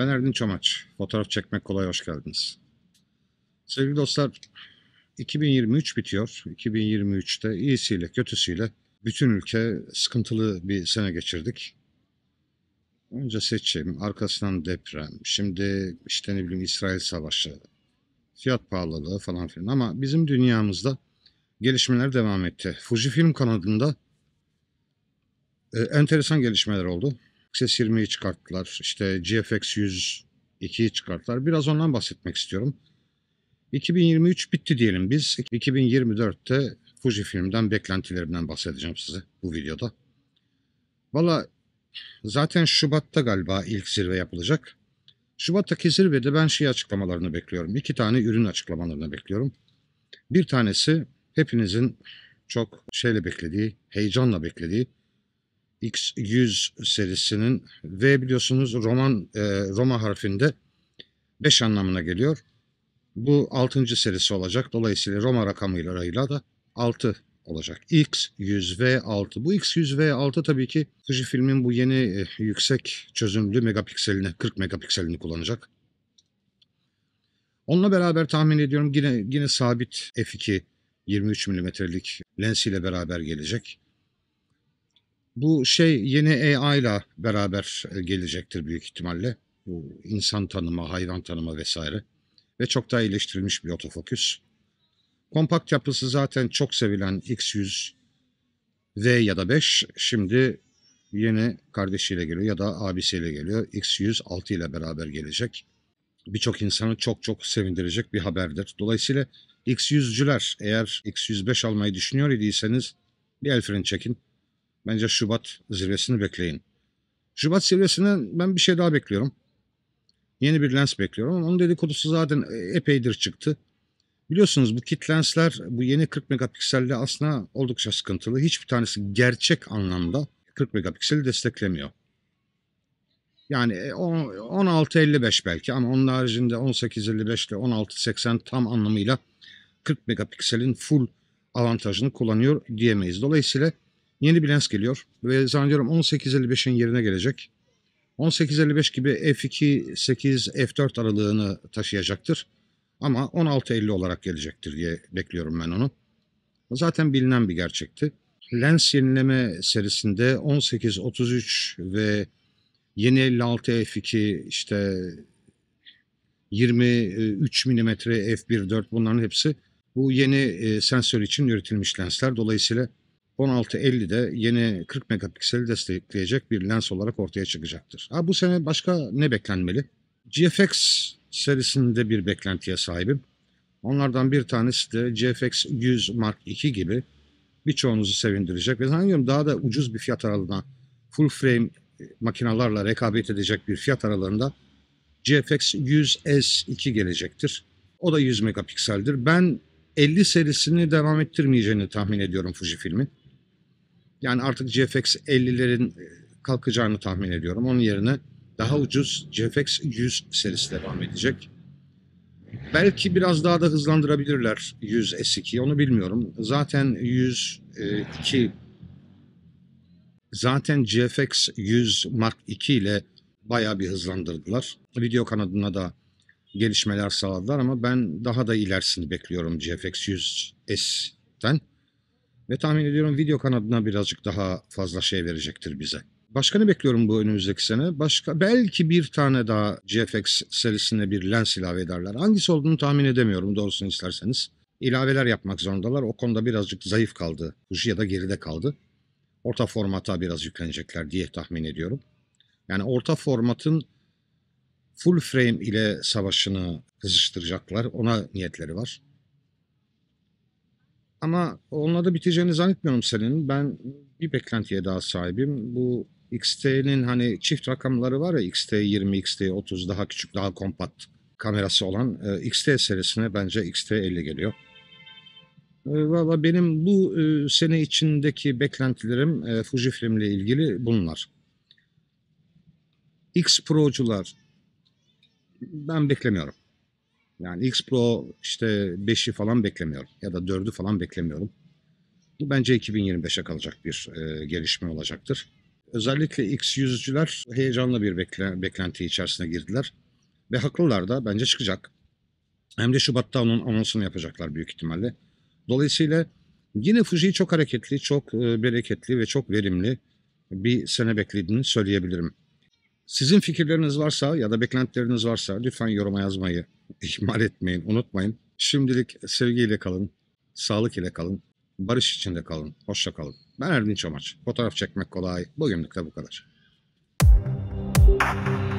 Ben Erdin Çamaç. Fotoğraf çekmek kolay hoş geldiniz. Sevgili dostlar, 2023 bitiyor. 2023'te iyisiyle kötüsüyle bütün ülke sıkıntılı bir sene geçirdik. Önce seçim, arkasından deprem, şimdi işte ne bileyim İsrail savaşı, fiyat pahalılığı falan filan. Ama bizim dünyamızda gelişmeler devam etti. Fuji Film kanadında e, enteresan gelişmeler oldu. Access 20'yi çıkarttılar. İşte GFX 100 2'yi çıkarttılar. Biraz ondan bahsetmek istiyorum. 2023 bitti diyelim biz. 2024'te Fuji filmden beklentilerimden bahsedeceğim size bu videoda. Valla zaten Şubat'ta galiba ilk zirve yapılacak. Şubat'taki zirvede ben şey açıklamalarını bekliyorum. İki tane ürün açıklamalarını bekliyorum. Bir tanesi hepinizin çok şeyle beklediği, heyecanla beklediği X100 serisinin V biliyorsunuz Roman e, Roma harfinde 5 anlamına geliyor. Bu 6. serisi olacak. Dolayısıyla Roma rakamıyla da 6 olacak. X100V6. Bu X100V6 tabii ki Fujifilm'in bu yeni e, yüksek çözünürlü megapikselini, 40 megapikselini kullanacak. Onunla beraber tahmin ediyorum yine yine sabit f2 23 mm'lik lensiyle beraber gelecek. Bu şey yeni AI ile beraber e, gelecektir büyük ihtimalle. Bu insan tanıma, hayvan tanıma vesaire. Ve çok daha iyileştirilmiş bir otofokus. Kompakt yapısı zaten çok sevilen X100 V ya da 5 şimdi yeni kardeşiyle geliyor ya da abisiyle geliyor. X106 100 ile beraber gelecek. Birçok insanı çok çok sevindirecek bir haberdir. Dolayısıyla X100'cüler eğer X105 almayı düşünüyor idiyseniz bir el fren çekin. Bence Şubat zirvesini bekleyin. Şubat zirvesinden ben bir şey daha bekliyorum. Yeni bir lens bekliyorum ama onun dedikodusu zaten e, epeydir çıktı. Biliyorsunuz bu kit lensler bu yeni 40 megapikselli aslında oldukça sıkıntılı. Hiçbir tanesi gerçek anlamda 40 megapikseli desteklemiyor. Yani 16-55 e, belki ama onun haricinde 18-55 ile 16-80 tam anlamıyla 40 megapikselin full avantajını kullanıyor diyemeyiz. Dolayısıyla Yeni bir lens geliyor ve zannediyorum 1855'in yerine gelecek. 1855 gibi f2, 8, f4 aralığını taşıyacaktır. Ama 1650 olarak gelecektir diye bekliyorum ben onu. Zaten bilinen bir gerçekti. Lens yenileme serisinde 18, 33 ve yeni 56 f2 işte 23 mm f1.4 bunların hepsi bu yeni e, sensör için üretilmiş lensler. Dolayısıyla 1650'de yeni 40 megapikseli destekleyecek bir lens olarak ortaya çıkacaktır. Ha, bu sene başka ne beklenmeli? GFX serisinde bir beklentiye sahibim. Onlardan bir tanesi de GFX 100 Mark II gibi birçoğunuzu sevindirecek ve zannediyorum daha da ucuz bir fiyat aralığına full frame e, makinalarla rekabet edecek bir fiyat aralığında GFX 100S2 gelecektir. O da 100 megapikseldir. Ben 50 serisini devam ettirmeyeceğini tahmin ediyorum Fujifilm'in. Yani artık GFX 50'lerin e, kalkacağını tahmin ediyorum. Onun yerine daha ucuz GFX 100 serisi devam edecek. Belki biraz daha da hızlandırabilirler 100 S2'yi onu bilmiyorum. Zaten 102 e, zaten GFX 100 Mark 2 ile bayağı bir hızlandırdılar. Video kanadına da gelişmeler sağladılar ama ben daha da ilerisini bekliyorum GFX 100 S'ten. Ve tahmin ediyorum video kanadına birazcık daha fazla şey verecektir bize. Başka ne bekliyorum bu önümüzdeki sene? Başka belki bir tane daha GFX serisine bir lens ilave ederler. Hangisi olduğunu tahmin edemiyorum doğrusunu isterseniz. İlaveler yapmak zorundalar. O konuda birazcık zayıf kaldı. Fuji ya da geride kaldı. Orta formata biraz yüklenecekler diye tahmin ediyorum. Yani orta formatın full frame ile savaşını kızıştıracaklar. Ona niyetleri var. Ama onunla da biteceğini zannetmiyorum senin. Ben bir beklentiye daha sahibim. Bu X-T'nin hani çift rakamları var ya XT20, XT30 daha küçük, daha kompakt kamerası olan e, XT serisine bence XT50 geliyor. E, Valla benim bu e, sene içindeki beklentilerim e, Fujifilm ile ilgili bunlar. X Pro'cular ben beklemiyorum. Yani X Pro işte 5'i falan beklemiyorum ya da 4'ü falan beklemiyorum. Bu bence 2025'e kalacak bir e, gelişme olacaktır. Özellikle x yüzücüler heyecanlı bir bekle, beklenti içerisine girdiler. Ve haklılar da bence çıkacak. Hem de Şubat'ta onun anonsunu yapacaklar büyük ihtimalle. Dolayısıyla yine Fuji çok hareketli, çok e, bereketli ve çok verimli bir sene beklediğini söyleyebilirim. Sizin fikirleriniz varsa ya da beklentileriniz varsa lütfen yoruma yazmayı ihmal etmeyin, unutmayın. Şimdilik sevgiyle kalın, sağlık ile kalın, barış içinde kalın, hoşça kalın. Ben Erdinç Amaç. Fotoğraf çekmek kolay. Bugünlük de bu kadar. Thank you.